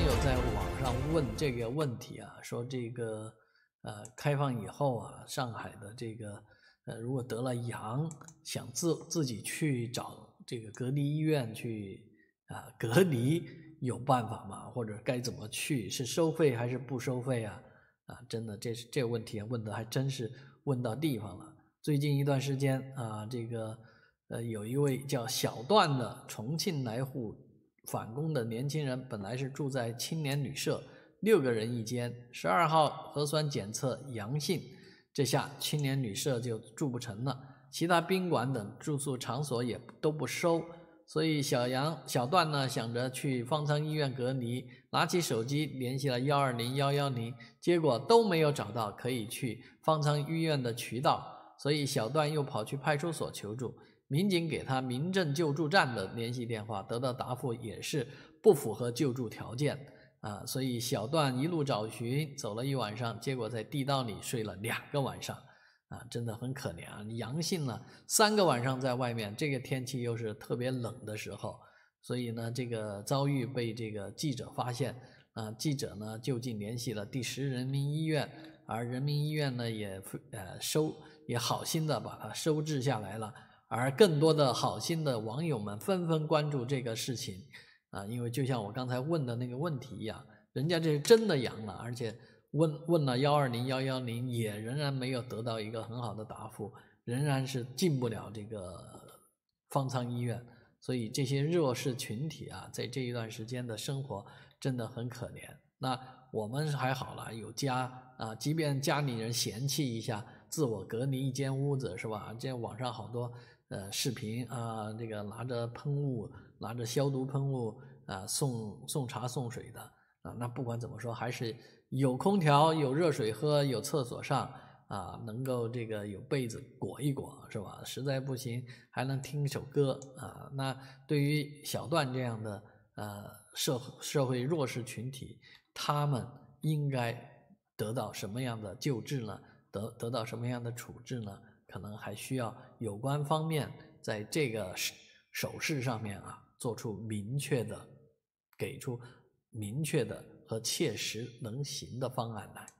网友在网上问这个问题啊，说这个呃开放以后啊，上海的这个呃如果得了阳，想自自己去找这个隔离医院去啊隔离有办法吗？或者该怎么去？是收费还是不收费啊？啊，真的，这是这个问题问的还真是问到地方了。最近一段时间啊，这个呃有一位叫小段的重庆来沪。返工的年轻人本来是住在青年旅社，六个人一间。十二号核酸检测阳性，这下青年旅社就住不成了，其他宾馆等住宿场所也都不收。所以小杨、小段呢想着去方舱医院隔离，拿起手机联系了幺二零幺幺零，结果都没有找到可以去方舱医院的渠道，所以小段又跑去派出所求助。民警给他民政救助站的联系电话，得到答复也是不符合救助条件啊，所以小段一路找寻，走了一晚上，结果在地道里睡了两个晚上，啊，真的很可怜啊！阳性了三个晚上在外面，这个天气又是特别冷的时候，所以呢，这个遭遇被这个记者发现啊，记者呢就近联系了第十人民医院，而人民医院呢也呃收也好心的把他收治下来了。而更多的好心的网友们纷纷关注这个事情，啊，因为就像我刚才问的那个问题一样，人家这是真的阳了，而且问问了幺二零幺幺零，也仍然没有得到一个很好的答复，仍然是进不了这个方舱医院。所以这些弱势群体啊，在这一段时间的生活真的很可怜。那我们还好了，有家啊，即便家里人嫌弃一下。自我隔离一间屋子是吧？这网上好多呃视频啊，这个拿着喷雾、拿着消毒喷雾啊，送送茶送水的啊。那不管怎么说，还是有空调、有热水喝、有厕所上啊，能够这个有被子裹一裹是吧？实在不行还能听一首歌啊。那对于小段这样的呃社社会弱势群体，他们应该得到什么样的救治呢？得得到什么样的处置呢？可能还需要有关方面在这个手势上面啊，做出明确的给出明确的和切实能行的方案来。